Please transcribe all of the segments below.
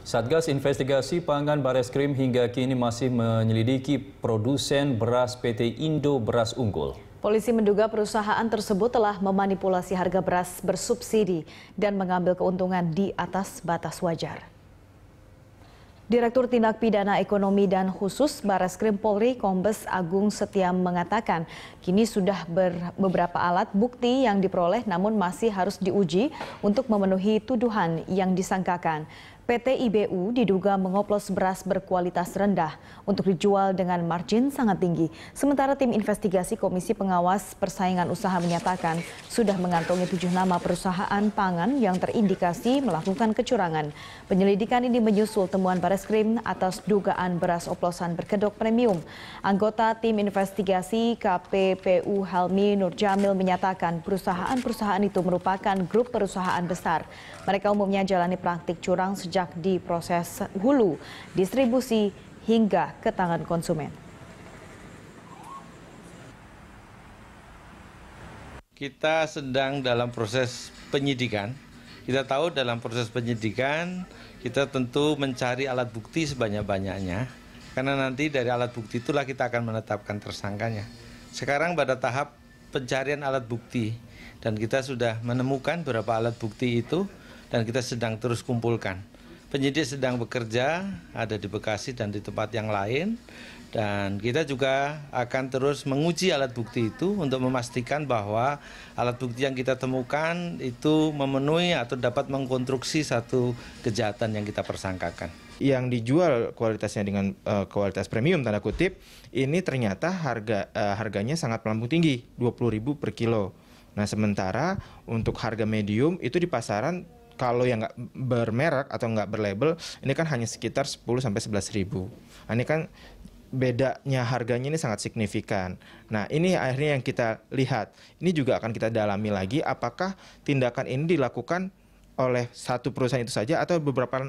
Satgas Investigasi Pangan Bareskrim hingga kini masih menyelidiki produsen beras PT Indo Beras Unggul. Polisi menduga perusahaan tersebut telah memanipulasi harga beras bersubsidi dan mengambil keuntungan di atas batas wajar. Direktur Tindak Pidana Ekonomi dan Khusus Bareskrim Polri Kombes Agung Setiam mengatakan, kini sudah ber beberapa alat bukti yang diperoleh namun masih harus diuji untuk memenuhi tuduhan yang disangkakan. PT IBU diduga mengoplos beras berkualitas rendah untuk dijual dengan margin sangat tinggi. Sementara tim investigasi Komisi Pengawas Persaingan Usaha menyatakan sudah mengantongi tujuh nama perusahaan pangan yang terindikasi melakukan kecurangan. Penyelidikan ini menyusul temuan Baris Krim atas dugaan beras oplosan berkedok premium. Anggota tim investigasi KPPU Helmi Nurjamil menyatakan perusahaan-perusahaan itu merupakan grup perusahaan besar. Mereka umumnya jalani praktik curang sejak sejak di proses hulu, distribusi, hingga ke tangan konsumen. Kita sedang dalam proses penyidikan. Kita tahu dalam proses penyidikan kita tentu mencari alat bukti sebanyak-banyaknya karena nanti dari alat bukti itulah kita akan menetapkan tersangkanya. Sekarang pada tahap pencarian alat bukti dan kita sudah menemukan beberapa alat bukti itu dan kita sedang terus kumpulkan penyidik sedang bekerja ada di Bekasi dan di tempat yang lain dan kita juga akan terus menguji alat bukti itu untuk memastikan bahwa alat bukti yang kita temukan itu memenuhi atau dapat mengkonstruksi satu kejahatan yang kita persangkakan. Yang dijual kualitasnya dengan uh, kualitas premium tanda kutip ini ternyata harga uh, harganya sangat melambung tinggi 20.000 per kilo. Nah, sementara untuk harga medium itu di pasaran kalau yang nggak bermerek atau nggak berlabel ini kan hanya sekitar 10 sampai 11 ribu. Nah, ini kan bedanya harganya ini sangat signifikan. Nah, ini akhirnya yang kita lihat. Ini juga akan kita dalami lagi apakah tindakan ini dilakukan oleh satu perusahaan itu saja atau beberapa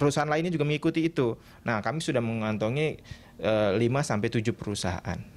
perusahaan lainnya juga mengikuti itu. Nah, kami sudah mengantongi e, eh, 5 sampai 7 perusahaan.